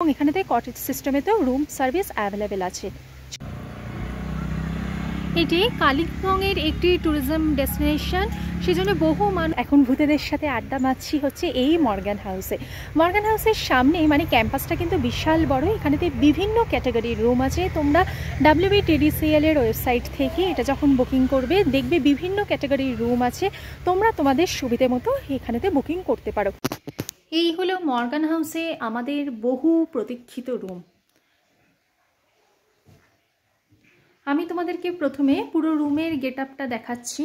এবং এখানেতে কটেজ সিস্টেমেতেও রুম সার্ভিস অ্যাভেলেবেল আছে এটি কালিম্পংয়ের একটি ট্যুরিজম ডেস্টিনেশন সেজন্য বহু মান এখন ভূতেদের সাথে আড্ডা মাছি হচ্ছে এই মর্গান হাউসে মর্গান হাউসের সামনে মানে ক্যাম্পাসটা কিন্তু বিশাল বড় এখানেতে বিভিন্ন ক্যাটাগরির রুম আছে তোমরা ডাব্লিউবিটিডিসিএলের ওয়েবসাইট থেকে এটা যখন বুকিং করবে দেখবে বিভিন্ন ক্যাটাগরির রুম আছে তোমরা তোমাদের সুবিধে মতো এখানেতে বুকিং করতে পারো এই হলো মর্গান হাউসে আমাদের বহু প্রতীক্ষিত রুম আমি তোমাদেরকে প্রথমে পুরো রুমের গেট আপটা দেখাচ্ছি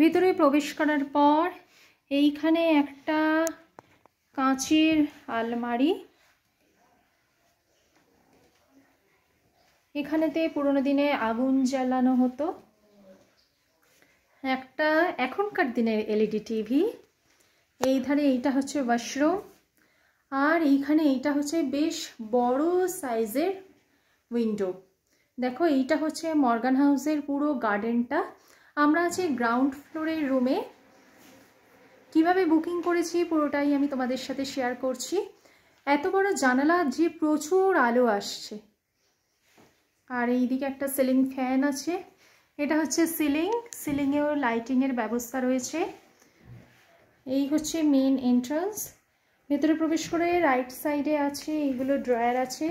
ভেতরে প্রবেশ করার পর এইখানে একটা কাঁচের আলমারি এখানেতে পুরোনো দিনে আগুন জ্বালানো হতো একটা এখনকার দিনের এলইডি টিভি এই ধারে এইটা হচ্ছে ওয়াশরুম আর এইখানে এইটা হচ্ছে বেশ বড় সাইজের উইন্ডো দেখো এইটা হচ্ছে মর্গান হাউসের পুরো গার্ডেনটা আমরা আছি গ্রাউন্ড ফ্লোরের রুমে কিভাবে বুকিং করেছি পুরোটাই আমি তোমাদের সাথে শেয়ার করছি এত বড় জানালা যে প্রচুর আলো আসছে আর এইদিকে একটা সিলিং ফ্যান আছে এটা হচ্ছে সিলিং সিলিংয়েও লাইটিংয়ের ব্যবস্থা রয়েছে এই হচ্ছে মেন এন্ট্রান্স ভেতরে প্রবেশ করে রাইট সাইডে আছে এইগুলো ড্রয়ার আছে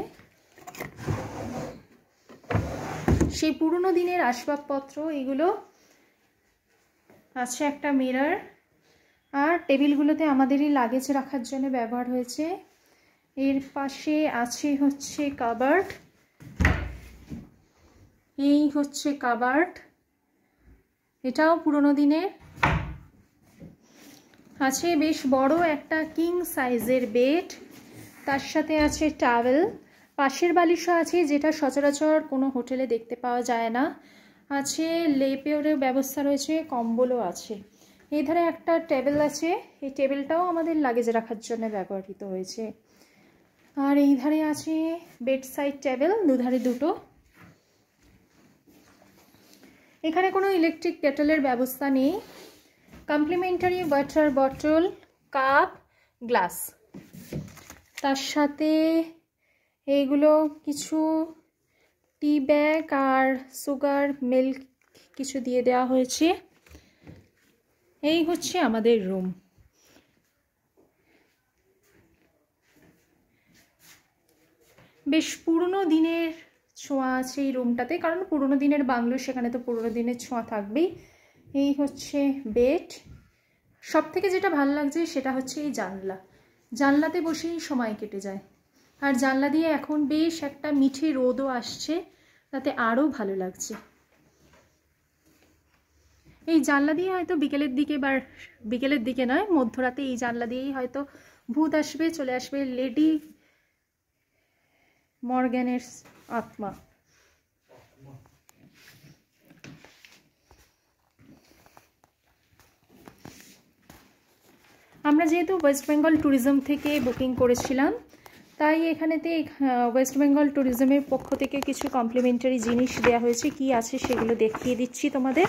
সেই পুরনো দিনের আসবাবপত্র এগুলো আছে একটা মিরার আর টেবিলগুলোতে আমাদেরই লাগেজ রাখার জন্য ব্যবহার হয়েছে এর পাশে আছে হচ্ছে কাবার্ড এই হচ্ছে কাবার্ড এটাও পুরনো দিনের আছে বেশ বড় একটা কিং সাইজের বেড তার সাথে আছে টাওয়েল পাশের বালিশও আছে যেটা সচরাচর কোনো হোটেলে দেখতে পাওয়া যায় না আছে লেপেরও ব্যবস্থা রয়েছে কম্বলও আছে এই ধারে একটা টেবিল আছে এই টেবিলটাও আমাদের লাগেজ রাখার জন্য ব্যবহৃত হয়েছে আর এই ধারে আছে বেড সাইড টেবিল দুধারে দুটো এখানে কোনো ইলেকট্রিক কেটেলের ব্যবস্থা নেই complimentary water bottle cup glass তার সাথে এইগুলো কিছু টি ব্যাগ আর সুগার মিল্ক কিছু দিয়ে দেওয়া হয়েছে এই হচ্ছে আমাদের রুম বেশ পুরনো দিনের ছোঁয়া আছে এই রুমটাতে কারণ পুরনো দিনের বাংলো সেখানে তো পুরনো দিনের ছোঁয়া থাকবেই এই হচ্ছে বেড সব থেকে যেটা ভাল লাগছে সেটা হচ্ছে এই জানলা জানলাতে বসেই সময় কেটে যায় আর জানলা দিয়ে এখন বেশ একটা মিঠে রোদও আসছে তাতে আরও ভালো লাগছে এই জানলা দিয়ে হয়তো বিকেলের দিকে বা বিকেলের দিকে নয় মধ্যরাতে এই জানলা দিয়েই হয়তো ভূত আসবে চলে আসবে লেডি মর্গ্যানের আত্মা আমরা যেহেতু ওয়েস্ট বেঙ্গল ট্যুরিজম থেকে বুকিং করেছিলাম তাই এখানেতে ওয়েস্ট বেঙ্গল ট্যুরিজমের পক্ষ থেকে কিছু কমপ্লিমেন্টারি জিনিস দেয়া হয়েছে কি আছে সেগুলো দেখিয়ে দিচ্ছি তোমাদের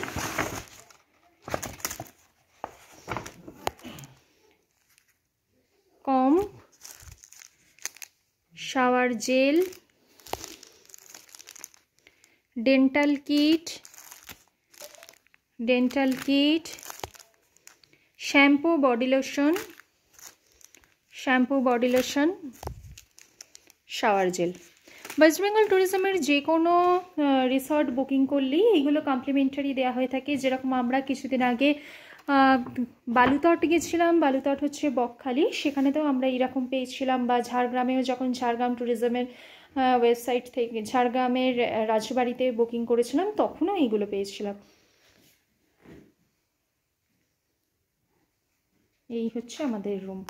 comb shower gel dental kit dental kit shampoo body lotion shampoo body lotion shower gel West Bengal ট্যুরিজমের যে কোনো রিসর্ট বুকিং করলেই এইগুলো কমপ্লিমেন্টারি দেওয়া হয়ে থাকে যেরকম আমরা কিছুদিন আগে বালুতট গেছিলাম বালুতট হচ্ছে বকখালি সেখানেতেও আমরা এরকম পেয়েছিলাম বা ঝাড়গ্রামেও যখন ঝাড়গ্রাম ট্যুরিজমের ওয়েবসাইট থেকে ঝাড়গ্রামের রাজবাড়িতে বুকিং করেছিলাম তখনও এইগুলো পেয়েছিলাম এই হচ্ছে আমাদের রুম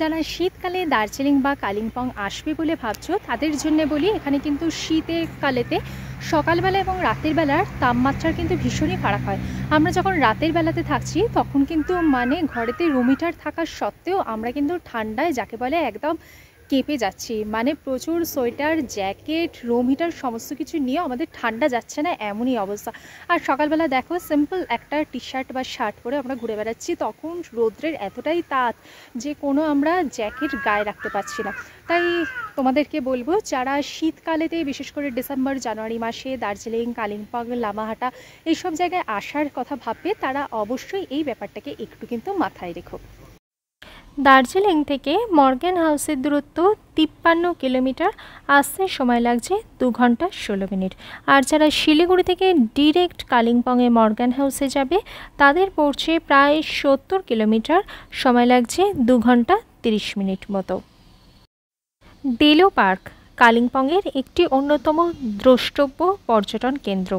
যারা শীতকালে দার্জিলিং বা কালিম্পং আসবে বলে ভাবছো তাদের জন্য বলি এখানে কিন্তু শীতের কালেতে সকালবেলা এবং রাতের বেলার তাপমাত্রার কিন্তু ভীষণই ফারাক হয় আমরা যখন রাতের বেলাতে থাকছি তখন কিন্তু মানে ঘরেতে রুম থাকার সত্ত্বেও আমরা কিন্তু ঠান্ডায় যাকে বলে একদম কেঁপে যাচ্ছি মানে প্রচুর সোয়েটার জ্যাকেট রুম হিটার সমস্ত কিছু নিয়ে আমাদের ঠান্ডা যাচ্ছে না এমনই অবস্থা আর সকালবেলা দেখো সিম্পল একটা টি শার্ট বা শার্ট পরে আমরা ঘুরে বেড়াচ্ছি তখন রোদ্রের এতটাই তাত যে কোনো আমরা জ্যাকেট গায়ে রাখতে পারছি না তাই তোমাদেরকে বলবো যারা শীতকালেতে বিশেষ করে ডিসেম্বর জানুয়ারি মাসে দার্জিলিং কালিম্পং লামাহাটা এইসব জায়গায় আসার কথা ভাববে তারা অবশ্যই এই ব্যাপারটাকে একটু কিন্তু মাথায় রেখো দার্জিলিং থেকে মর্গ্যান হাউসের দূরত্ব তিপ্পান্ন কিলোমিটার আসতে সময় লাগছে দু ঘন্টা ষোলো মিনিট আর যারা শিলিগুড়ি থেকে ডিরেক্ট কালিম্পংয়ে মর্গ্যান হাউসে যাবে তাদের পড়ছে প্রায় সত্তর কিলোমিটার সময় লাগছে দু ঘন্টা তিরিশ মিনিট মতো ডেলো পার্ক কালিম্পংয়ের একটি অন্যতম দ্রষ্টব্য পর্যটন কেন্দ্র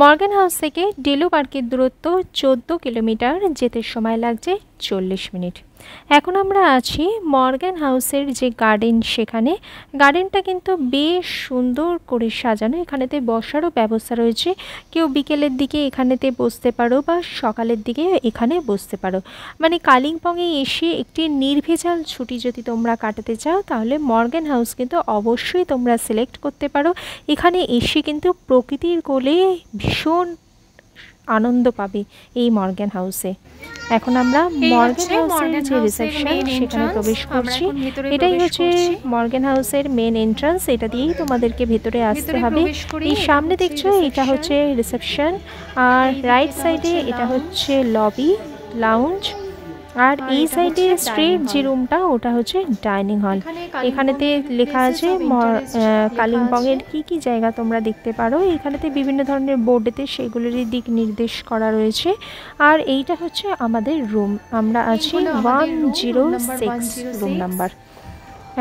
মর্গ্যান হাউস থেকে ডেলো পার্কের দূরত্ব চোদ্দো কিলোমিটার যেতে সময় লাগছে চল্লিশ মিনিট এখন আমরা আছি মর্গ্যান হাউসের যে গার্ডেন সেখানে গার্ডেনটা কিন্তু বেশ সুন্দর করে সাজানো এখানেতে বসারও ব্যবস্থা রয়েছে কেউ বিকেলের দিকে এখানেতে বসতে পারো বা সকালের দিকে এখানে বসতে পারো মানে কালিম্পংয়ে এসে একটি নির্ভেজাল ছুটি যদি তোমরা কাটাতে চাও তাহলে মর্গ্যান হাউস কিন্তু অবশ্যই তোমরা সিলেক্ট করতে পারো এখানে এসে কিন্তু প্রকৃতির কোলে ভীষণ আনন্দ পাবে এই মর্গ্যান হাউসে এখন আমরা মর্গ্যান হাউসের যে রিসেপশন সেখানে প্রবেশ করছি এটাই হচ্ছে মর্গ্যান হাউসের মেন এন্ট্রান্স এটা দিয়েই তোমাদেরকে ভেতরে আসতে হবে এই সামনে দেখছো এটা হচ্ছে রিসেপশন আর রাইট সাইডে এটা হচ্ছে লবি লাউঞ্জ আর এই সাইডে স্ট্রেট যে রুমটা ওটা হচ্ছে ডাইনিং হল এখানেতে লেখা আছে কালিম্পংয়ের কি কি জায়গা তোমরা দেখতে পারো এখানেতে বিভিন্ন ধরনের বোর্ডেতে সেগুলোরই দিক নির্দেশ করা রয়েছে আর এইটা হচ্ছে আমাদের রুম আমরা আছি one zero six room number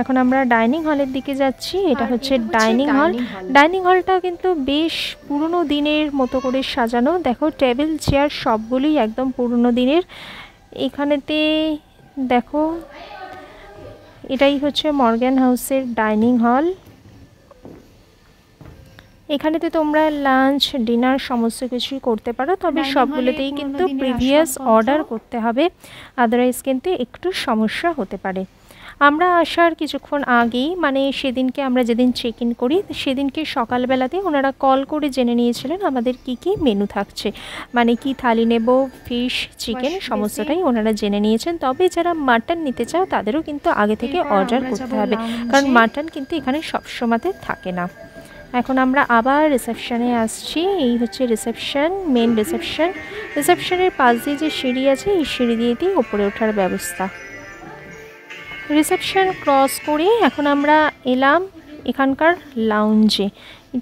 এখন আমরা ডাইনিং হলের দিকে যাচ্ছি এটা হচ্ছে ডাইনিং হল ডাইনিং হলটা কিন্তু বেশ পুরনো দিনের মতো করে সাজানো দেখো টেবিল চেয়ার সবগুলোই একদম পুরনো দিনের এখানেতে দেখো এটাই হচ্ছে মর্গ্যান হাউসের ডাইনিং হল এখানেতে তোমরা লাঞ্চ ডিনার সমস্ত কিছুই করতে পারো তবে সবগুলোতেই কিন্তু প্রিভিয়াস অর্ডার করতে হবে আদারওয়াইজ কিন্তু একটু সমস্যা হতে পারে আমরা আসার কিছুক্ষণ আগেই মানে সেদিনকে আমরা যেদিন চেক ইন করি সেদিনকে সকালবেলাতে ওনারা কল করে জেনে নিয়েছিলেন আমাদের কি কি মেনু থাকছে মানে কি থালি নেব ফিশ চিকেন সমস্তটাই ওনারা জেনে নিয়েছেন তবে যারা মাটন নিতে চাও তাদেরও কিন্তু আগে থেকে অর্ডার করতে হবে কারণ মাটন কিন্তু এখানে সবসময়তে থাকে না এখন আমরা আবার রিসেপশানে আসছি এই হচ্ছে রিসেপশন মেন রিসেপশন রিসেপশনের পাশ দিয়ে যে সিঁড়ি আছে এই সিঁড়ি দিয়ে দিয়ে ওপরে ওঠার ব্যবস্থা রিসেপশন ক্রস করে এখন আমরা এলাম এখানকার লাউঞ্জে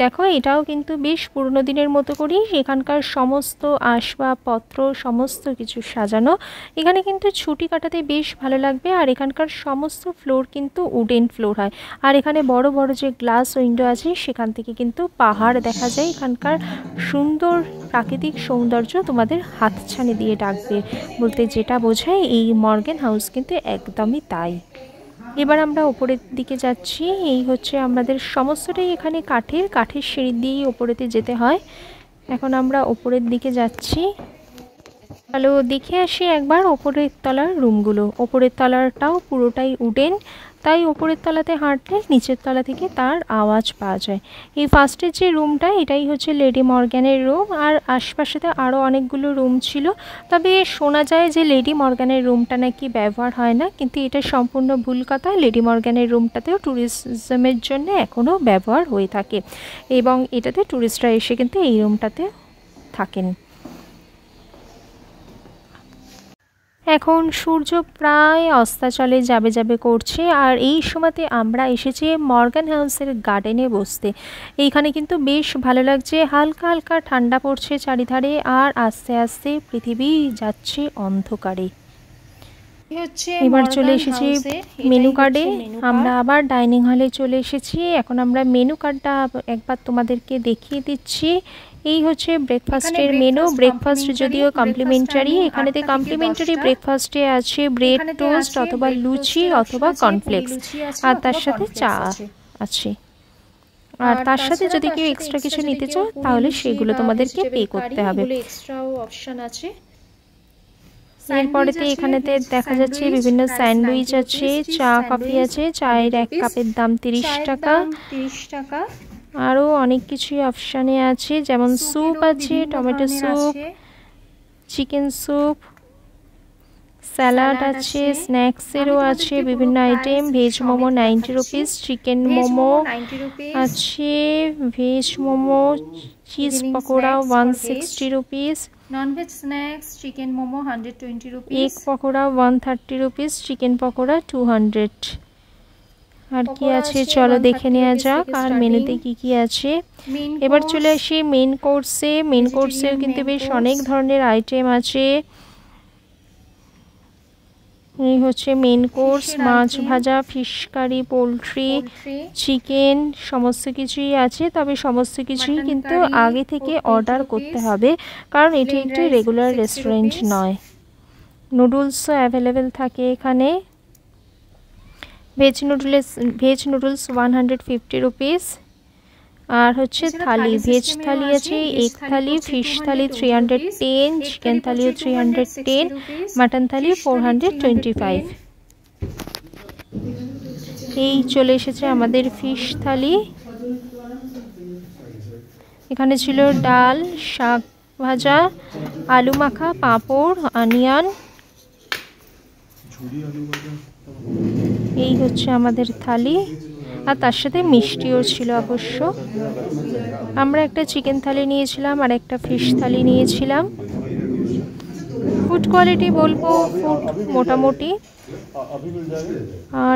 দেখো এটাও কিন্তু বেশ পুরনো দিনের মতো করি এখানকার সমস্ত আসবাবপত্র সমস্ত কিছু সাজানো এখানে কিন্তু ছুটি কাটাতে বেশ ভালো লাগবে আর এখানকার সমস্ত ফ্লোর কিন্তু উডেন ফ্লোর হয় আর এখানে বড় বড় যে গ্লাস উইন্ডো আছে সেখান থেকে কিন্তু পাহাড় দেখা যায় এখানকার সুন্দর প্রাকৃতিক সৌন্দর্য তোমাদের হাতছানি দিয়ে ডাকবে বলতে যেটা বোঝায় এই মর্গেন হাউস কিন্তু একদমই তাই এবার আমরা ওপরের দিকে যাচ্ছি এই হচ্ছে আমাদের সমস্তটাই এখানে কাঠের কাঠের সিঁড়ি দিয়েই ওপরেতে যেতে হয় এখন আমরা ওপরের দিকে যাচ্ছি তাহলে দেখে আসি একবার ওপরের তলার রুমগুলো ওপরের তলাটাও পুরোটাই উডেন তাই ওপরের তলাতে হাঁটলে নিচের তলা থেকে তার আওয়াজ পাওয়া যায় এই ফার্স্টের যে রুমটা এটাই হচ্ছে লেডি মর্গ্যানের রুম আর আশপাশে তো আরও অনেকগুলো রুম ছিল তবে শোনা যায় যে লেডি মর্গ্যানের রুমটা নাকি ব্যবহার হয় না কিন্তু এটা সম্পূর্ণ ভুল কথা লেডি মর্গ্যানের রুমটাতেও ট্যুরিজমের জন্য এখনও ব্যবহার হয়ে থাকে এবং এটাতে ট্যুরিস্টরা এসে কিন্তু এই রুমটাতে থাকেন এখন সূর্য প্রায় অস্তাচলে যাবে যাবে করছে আর এই সময়তে আমরা এসেছি মর্গান হাউসের গার্ডেনে বসতে এইখানে কিন্তু বেশ ভালো লাগছে হালকা হালকা ঠান্ডা পড়ছে চারিধারে আর আস্তে আস্তে পৃথিবী যাচ্ছে অন্ধকারে এবার চলে এসেছি মেনু কার্ডে আমরা আবার ডাইনিং হলে চলে এসেছি এখন আমরা মেনু কার্ডটা একবার তোমাদেরকে দেখিয়ে দিচ্ছি এই হচ্ছে ব্রেকফাস্টের মেনু ব্রেকফাস্ট যদিও কমপ্লিমেন্টারি এখানেতে কমপ্লিমেন্টারি ব্রেকফাস্টে আছে ব্রেড টোস্ট অথবা লুচি অথবা কর্নফ্লেক্স আর তার সাথে চা আছে আর তার সাথে যদি কেউ এক্সট্রা কিছু নিতে চাও তাহলে সেগুলো তোমাদেরকে পে করতে হবে এক্সট্রাও অপশন আছে এরপরেতে এখানেতে দেখা যাচ্ছে বিভিন্ন স্যান্ডউইচ আছে চা কফি আছে চায়ের এক কাপের দাম তিরিশ টাকা তিরিশ টাকা আরও অনেক কিছুই অপশানে আছে যেমন স্যুপ আছে tomato soup chicken soup salad আছে স্ন্যাক্সেরও আছে বিভিন্ন item veg momo ninety rupees chicken momo আছে veg momo cheese pakora one sixty rupees non veg snacks chicken momo hundred twenty rupees pakora one thirty rupees chicken pakora two hundred আর কি আছে চলো দেখে নেওয়া যাক আর মেনুতে কি কি আছে এবার চলে আসি মেন কোর্সে মেন কোর্সেও কিন্তু বেশ অনেক ধরনের আইটেম আছে এই হচ্ছে মেন কোর্স মাছ ভাজা ফিশ কারি পোলট্রি চিকেন সমস্ত কিছুই আছে তবে সমস্ত কিছুই কিন্তু আগে থেকে অর্ডার করতে হবে কারণ এটি একটি রেগুলার রেস্টুরেন্ট নয় নুডলসও অ্যাভেলেবেল থাকে এখানে veg noodles veg noodles one hundred fifty rupees আর হচ্ছে থালি ভেজ থালি আছে egg thali fish thali three hundred ten chicken থালিও three hundred ten mutton thali four hundred twenty five এই চলে এসেছে আমাদের ফিশ থালি এখানে ছিল ডাল শাক ভাজা আলু মাখা পাঁপড় অনিয়ন এই হচ্ছে আমাদের থালি আর তার সাথে মিষ্টিও ছিল অবশ্য আমরা একটা চিকেন থালি নিয়েছিলাম আর একটা ফিশ থালি নিয়েছিলাম ফুড কোয়ালিটি বলবো ফুড মোটামুটি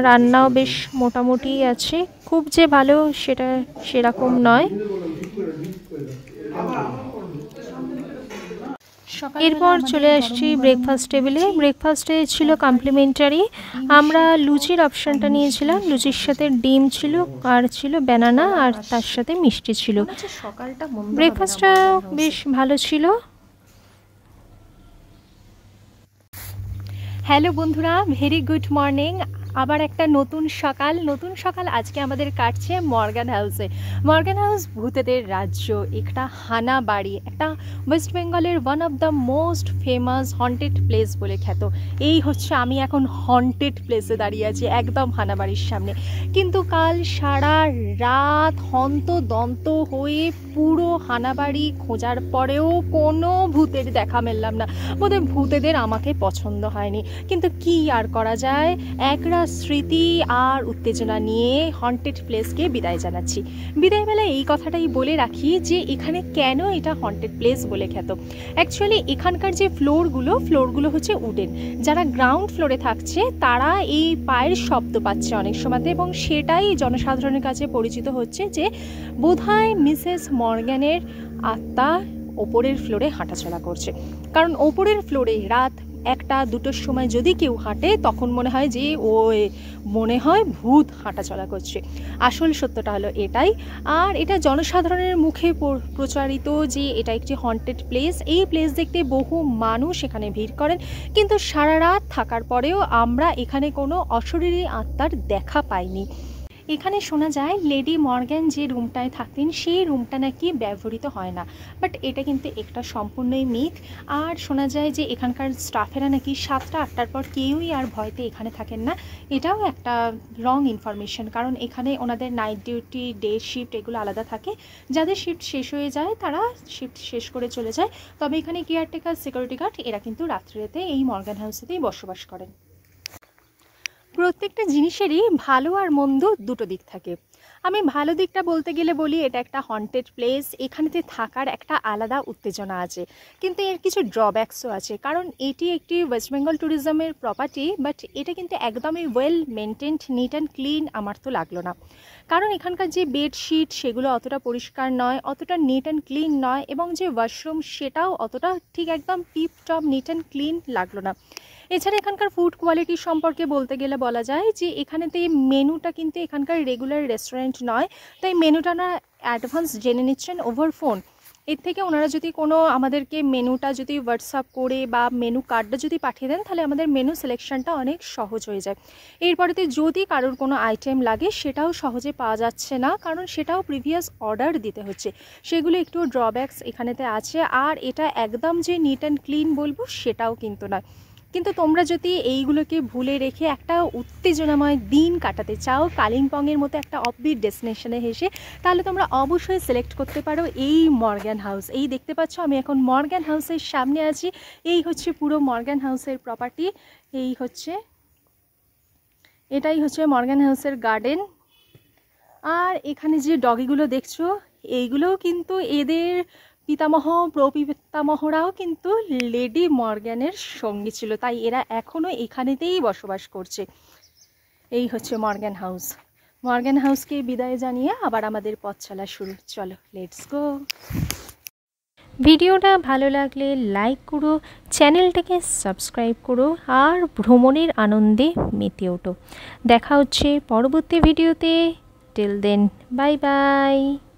রান্নাও বেশ মোটামুটি আছে খুব যে ভালো সেটা সেরকম নয় এরপর চলে আসছি ব্রেকফাস্ট টেবিলে ব্রেকফাস্টে ছিল কমপ্লিমেন্টারি আমরা লুচির অপশানটা নিয়েছিলাম লুচির সাথে ডিম ছিল আর ছিল ব্যানানা আর তার সাথে মিষ্টি ছিল সকালটা ব্রেকফাস্টটা বেশ ভালো ছিল হ্যালো বন্ধুরা ভেরি গুড মর্নিং আবার একটা নতুন সকাল নতুন সকাল আজকে আমাদের কাটছে মর্গান হাউসে মর্গান হাউস ভূতেদের রাজ্য একটা হানা বাড়ি একটা ওয়েস্ট বেঙ্গলের one of the most famous haunted place বলে খ্যাত এই হচ্ছে আমি এখন হন্টেড প্লেসে দাঁড়িয়ে আছি একদম হানা বাড়ির সামনে কিন্তু কাল সারা রাত দন্ত হয়ে পুরো হানাবাড়ি খোঁজার পরেও কোনো ভূতের দেখা মেললাম না বোধহয় ভূতেদের আমাকে পছন্দ হয়নি কিন্তু কি আর করা যায় এক রাত স্মৃতি আর উত্তেজনা নিয়ে হন্টেড প্লেসকে বিদায় জানাচ্ছি বিদায়বেলায় এই কথাটাই বলে রাখি যে এখানে কেন এটা হন্টেড প্লেস বলে খ্যাত অ্যাকচুয়ালি এখানকার যে ফ্লোরগুলো ফ্লোরগুলো হচ্ছে উডেন যারা গ্রাউন্ড ফ্লোরে থাকছে তারা এই পায়ের শব্দ পাচ্ছে অনেক সময়তে এবং সেটাই জনসাধারণের কাছে পরিচিত হচ্ছে যে বোধহয় মিসেস মর্গ্যানের আত্মা ওপরের ফ্লোরে হাঁটাচলা করছে কারণ ওপরের ফ্লোরে রাত একটা দুটোর সময় যদি কেউ হাঁটে তখন মনে হয় যে ও মনে হয় ভূত হাঁটাচলা করছে আসল সত্যটা হলো এটাই আর এটা জনসাধারণের মুখে প্রচারিত যে এটা একটি হন্টেড প্লেস এই প্লেস দেখতে বহু মানুষ এখানে ভিড় করেন কিন্তু সারা রাত থাকার পরেও আমরা এখানে কোনো অশরীরী আত্মার দেখা পাইনি এখানে শোনা যায় লেডি মর্গ্যান যে রুমটায় থাকতেন সেই রুমটা নাকি ব্যবহৃত হয় না বাট এটা কিন্তু একটা সম্পূর্ণই মিথ আর শোনা যায় যে এখানকার স্টাফেরা নাকি সাতটা আটটার পর কেউই আর ভয়তে এখানে থাকেন না এটাও একটা রং ইনফরমেশন কারণ এখানে ওনাদের নাইট ডিউটি ডে শিফট এগুলো আলাদা থাকে যাদের শিফট শেষ হয়ে যায় তারা শিফট শেষ করে চলে যায় তবে এখানে কেয়ারটেকার সিকিউরিটি গার্ড এরা কিন্তু রাত্রিতে এই মর্গান হাউসেতেই বসবাস করেন প্রত্যেকটা জিনিসেরই ভালো আর মন্দ দুটো দিক থাকে আমি ভালো দিকটা বলতে গেলে বলি এটা একটা হন্টেড প্লেস এখানেতে থাকার একটা আলাদা উত্তেজনা আছে কিন্তু এর কিছু ড্রব্যাকসও আছে কারণ এটি একটি ওয়েস্ট বেঙ্গল ট্যুরিজমের প্রপার্টি বাট এটা কিন্তু একদমই well maintained neat and clean আমার তো লাগলো না কারণ এখানকার যে বেডশিট সেগুলো অতটা পরিষ্কার নয় অতটা নিট অ্যান্ড ক্লিন নয় এবং যে ওয়াশরুম সেটাও অতটা ঠিক একদম tip top neat and clean লাগলো না এছাড়া এখানকার ফুড কোয়ালিটি সম্পর্কে বলতে গেলে বলা যায় যে এখানেতে মেনুটা কিন্তু এখানকার রেগুলার রেস্টুরেন্ট নয় তাই মেনুটা না অ্যাডভান্স জেনে নিচ্ছেন ওভার ফোন এর থেকে ওনারা যদি কোনো আমাদেরকে মেনুটা যদি হোয়াটসঅ্যাপ করে বা মেনু কার্ডটা যদি পাঠিয়ে দেন তাহলে আমাদের মেনু সিলেকশনটা অনেক সহজ হয়ে যায় এরপরেতে যদি কারোর কোনো আইটেম লাগে সেটাও সহজে পাওয়া যাচ্ছে না কারণ সেটাও প্রিভিয়াস অর্ডার দিতে হচ্ছে সেগুলো একটু ড্রব্যাকস এখানেতে আছে আর এটা একদম যে নিট অ্যান্ড ক্লিন বলবো সেটাও কিন্তু নয় কিন্তু তোমরা যদি এইগুলোকে ভুলে রেখে একটা উত্তেজনাময় দিন কাটাতে চাও কালিম্পংয়ের মতো একটা অফবিট ডেস্টিনেশনে হেসে তাহলে তোমরা অবশ্যই সিলেক্ট করতে পারো এই মর্গ্যান হাউস এই দেখতে পাচ্ছ আমি এখন মর্গ্যান হাউসের সামনে আছি এই হচ্ছে পুরো মর্গ্যান হাউসের প্রপার্টি এই হচ্ছে এটাই হচ্ছে মর্গ্যান হাউসের গার্ডেন আর এখানে যে ডগিগুলো দেখছো এইগুলোও কিন্তু এদের পিতামহ প্রপিতামহরাও কিন্তু লেডি মর্গ্যানের সঙ্গী ছিল তাই এরা এখনও এখানেতেই বসবাস করছে এই হচ্ছে মর্গ্যান হাউস মর্গ্যান হাউসকে বিদায় জানিয়ে আবার আমাদের পথ চলা শুরু চলো লেটস গো ভিডিওটা ভালো লাগলে লাইক করো চ্যানেলটাকে সাবস্ক্রাইব করো আর ভ্রমণের আনন্দে মেতে ওঠো দেখা হচ্ছে পরবর্তী ভিডিওতে টিল দেন বাই বাই